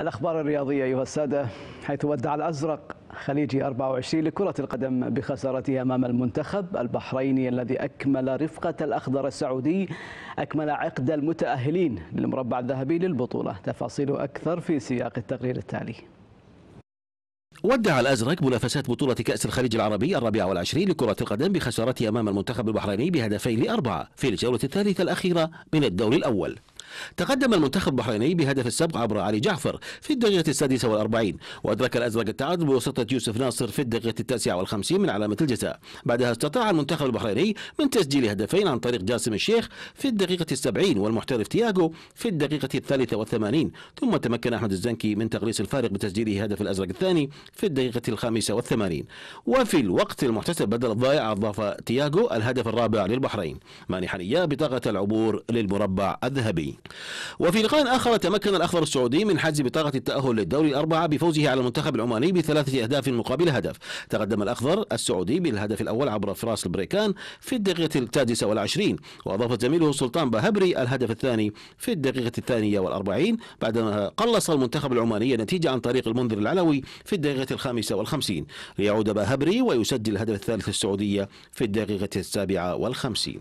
الأخبار الرياضية أيها السادة حيث ودع الأزرق خليجي 24 لكرة القدم بخسارته أمام المنتخب البحريني الذي أكمل رفقة الأخضر السعودي أكمل عقد المتأهلين للمربع الذهبي للبطولة تفاصيل أكثر في سياق التقرير التالي ودع الأزرق منافسات بطولة كأس الخليج العربي الرابع والعشرين لكرة القدم بخسارته أمام المنتخب البحريني بهدفين لأربعة في الجولة الثالثة الأخيرة من الدور الأول تقدم المنتخب البحريني بهدف السبق عبر علي جعفر في الدقيقة السادسة والأربعين وأدرك الأزرق التعادل بواسطة يوسف ناصر في الدقيقة التاسعة والخمسين من علامة الجزاء بعدها استطاع المنتخب البحريني من تسجيل هدفين عن طريق جاسم الشيخ في الدقيقة السبعين والمحترف تياغو في الدقيقة الثالثة والثمانين ثم تمكن أحمد الزنكي من تقليص الفارق بتسجيله هدف الأزرق الثاني في الدقيقة الخامسة والثمانين وفي الوقت المحتسب بدل الضائع أضاف تياغو الهدف الرابع للبحرين مانحا إياه بطاقة العبور للمربع الذهبي وفي لقاء آخر تمكن الأخضر السعودي من حجز بطاقة التأهل للدوري الأربعة بفوزه على المنتخب العماني بثلاثة أهداف مقابل هدف تقدم الأخضر السعودي بالهدف الأول عبر فراس البريكان في الدقيقة التاسعة والعشرين وأضاف زميله سلطان بهبري الهدف الثاني في الدقيقة الثانية والأربعين بعدما قلص المنتخب العماني النتيجة عن طريق المنذر العلوي في الدقيقة الخامسة والخمسين ليعود بهبري ويسجل الهدف الثالث السعودية في الدقيقة السابعة والخمسين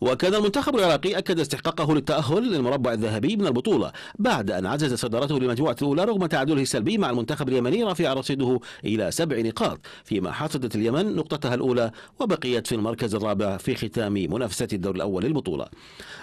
وكان المنتخب العراقي أكد استحقاقه للتأهل للمربع المربع الذهبي من البطولة بعد أن عزز صدارته للمجموعة الأولى رغم تعادله السلبي مع المنتخب اليمني رافع رصيده إلى سبع نقاط فيما حصدت اليمن نقطتها الأولى وبقيت في المركز الرابع في ختام منافسة الدور الأول للبطولة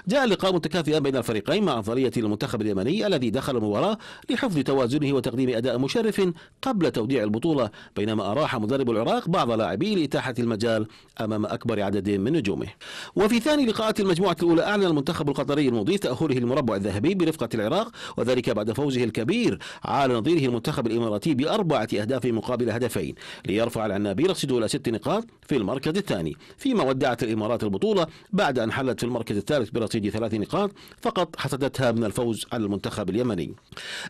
جاء اللقاء متكافئا بين الفريقين مع أفضلية المنتخب اليمني الذي دخل المباراة لحفظ توازنه وتقديم أداء مشرف قبل توديع البطولة بينما أراح مدرب العراق بعض لاعبيه لإتاحة المجال أمام أكبر عدد من نجومه وفي ثاني لقاءات المجموعة الأولى أعلن المنتخب القطري المضيف تأهله المربع الذهبي برفقة العراق وذلك بعد فوزه الكبير على نظيره المنتخب الإماراتي بأربعة أهداف مقابل هدفين ليرفع العنابير إلى ست نقاط في المركز الثاني فيما ودعت الإمارات البطولة بعد أن حلت في المركز الثالث برصيد ثلاث نقاط فقط حسدتها من الفوز على المنتخب اليمني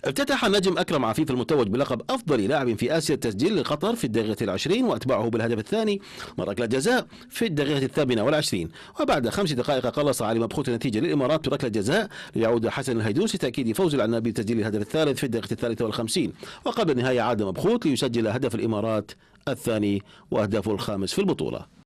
افتتح النجم أكرم عفيف المتوج بلقب أفضل لاعب في آسيا التسجيل لقطر في الدقيقة العشرين وأتبعه بالهدف الثاني من ركلة جزاء في الدقيقة الثامنة والعشرين وبعد خمس دقائق قلص علي مبخوت النتيجة للإمارات بركلة جزاء يعود حسن الهيدوس لتأكيد فوز العنابي بتسجيل الهدف الثالث في الدقيقة الثالثة والخمسين وقبل النهاية عاد مبخوت ليسجل هدف الإمارات الثاني وأهدافه الخامس في البطولة